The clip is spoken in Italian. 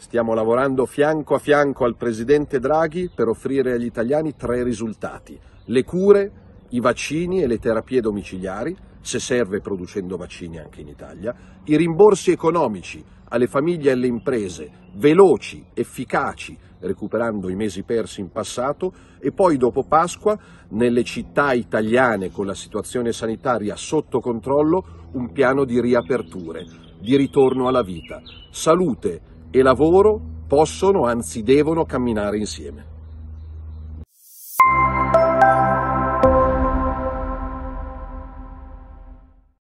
Stiamo lavorando fianco a fianco al Presidente Draghi per offrire agli italiani tre risultati. Le cure, i vaccini e le terapie domiciliari, se serve producendo vaccini anche in Italia, i rimborsi economici alle famiglie e alle imprese, veloci, efficaci, recuperando i mesi persi in passato e poi dopo Pasqua nelle città italiane con la situazione sanitaria sotto controllo un piano di riaperture, di ritorno alla vita. Salute, e lavoro possono, anzi devono, camminare insieme.